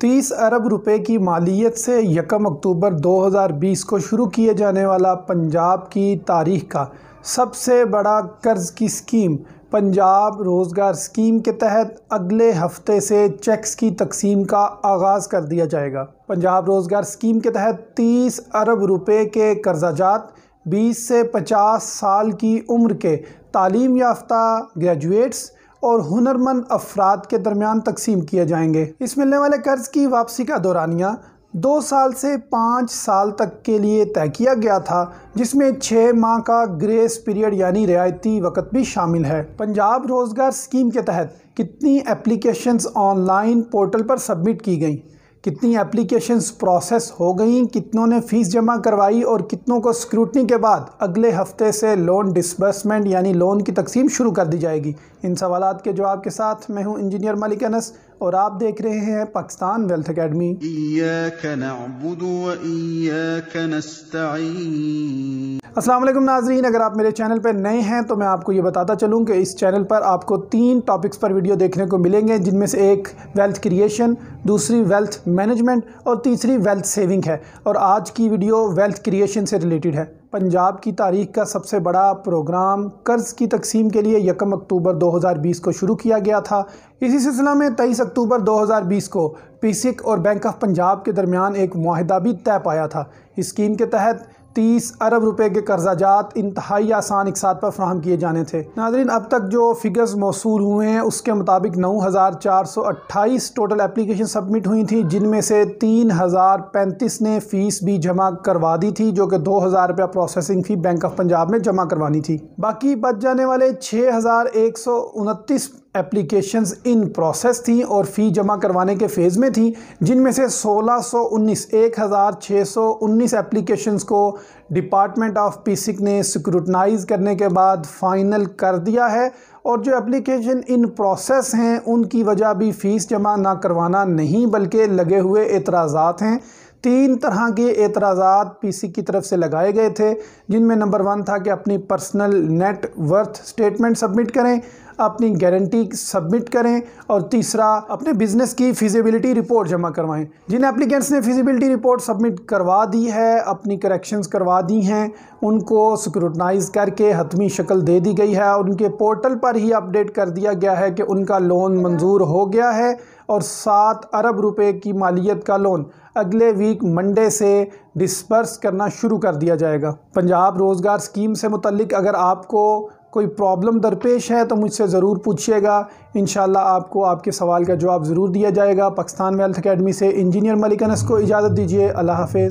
तीस अरब रुपए की मालियत से यकम अक्टूबर 2020 को शुरू किए जाने वाला पंजाब की तारीख का सबसे बड़ा कर्ज़ की स्कीम पंजाब रोज़गार स्कीम के तहत अगले हफ्ते से चेक्स की तकसीम का आगाज़ कर दिया जाएगा पंजाब रोज़गार स्कीम के तहत 30 अरब रुपए के कर्जाजात 20 से 50 साल की उम्र के तालीम याफ्ता ग्रेजुएट्स और हुनरमंद अफराद के दरमियान तकसीम किए जाएंगे इस मिलने वाले कर्ज़ की वापसी का दौरानिया दो साल से पाँच साल तक के लिए तय किया गया था जिसमें छः माह का ग्रेस पीरियड यानी रियायती वक़्त भी शामिल है पंजाब रोज़गार स्कीम के तहत कितनी एप्लीकेशंस ऑनलाइन पोर्टल पर सबमिट की गई कितनी एप्लीकेशंस प्रोसेस हो गई कितनों ने फ़ीस जमा करवाई और कितनों को स्क्रूटनी के बाद अगले हफ्ते से लोन डिसबर्समेंट यानी लोन की तकसीम शुरू कर दी जाएगी इन सवाल के जवाब के साथ मैं हूं इंजीनियर मलिक अनस और आप देख रहे हैं पाकिस्तान वेल्थ अकेडमी असलम नाजरीन अगर आप मेरे चैनल पर नए हैं तो मैं आपको ये बताता चलूँ कि इस चैनल पर आपको तीन टॉपिक्स पर वीडियो देखने को मिलेंगे जिनमें से एक वेल्थ क्रिएशन दूसरी वेल्थ मैनेजमेंट और तीसरी वेल्थ सेविंग है और आज की वीडियो वेल्थ क्रिएशन से रिलेटेड है पंजाब की तारीख का सबसे बड़ा प्रोग्राम कर्ज़ की तकसीम के लिए यकम अक्टूबर 2020 को शुरू किया गया था इसी सिलसिला में तेईस अक्टूबर 2020 को सिक और बैंक ऑफ पंजाब के दरमियान एक माहिदा भी तय पाया था इस स्कीम के तहत तीस अरब रुपए के कर्जाजात इंतहाई आसान साथ पर फ्राहम किए जाने थे नाजरीन अब तक जो फिगर्स मौसू हुए हैं उसके मुताबिक नौ हज़ार चार सौ अट्ठाईस टोटल एप्लीकेशन सबमिट हुई थी जिनमें से तीन हज़ार पैंतीस ने फ़ीस भी जमा करवा दी थी जो कि दो हज़ार रुपया processing fee bank of Punjab में जमा करवानी थी बाकी बच जाने वाले छः हज़ार एक सौ उनतीस एप्लीकेशंस इन प्रोसेस थी और फ़ी जमा करवाने के फ़ेज़ में थी जिनमें से 1619 1619 एप्लीकेशंस को डिपार्टमेंट ऑफ पीसिक ने सिक्रूटनाइज करने के बाद फाइनल कर दिया है और जो एप्लीकेशन इन प्रोसेस हैं उनकी वजह भी फ़ीस जमा ना करवाना नहीं बल्कि लगे हुए एतराज़ात हैं तीन तरह के पी पीसी की तरफ से लगाए गए थे जिनमें नंबर वन था कि अपनी personal net worth statement submit करें अपनी गारंटी सबमिट करें और तीसरा अपने बिजनेस की फिजिबिलिटी रिपोर्ट जमा करवाएं जिन एप्लीकेंट्स ने फिजिबिलिटी रिपोर्ट सबमिट करवा दी है अपनी करेक्शंस करवा दी हैं उनको सिक्योरटनाइज करके हतमी शक्ल दे दी गई है और उनके पोर्टल पर ही अपडेट कर दिया गया है कि उनका लोन मंजूर हो गया है और सात अरब रुपये की मालियत का लोन अगले वीक मंडे से डिस्पर्स करना शुरू कर दिया जाएगा पंजाब रोज़गार स्कीम से मुतलिक अगर आपको कोई प्रॉब्लम दरपेश है तो मुझसे ज़रूर पूछिएगा इन आपको आपके सवाल का जवाब ज़रूर दिया जाएगा पाकिस्तान वेल्थ अकेडमी से इंजीनियर मलिक अनस को इजाज़त दीजिए अल्लाह हाफ़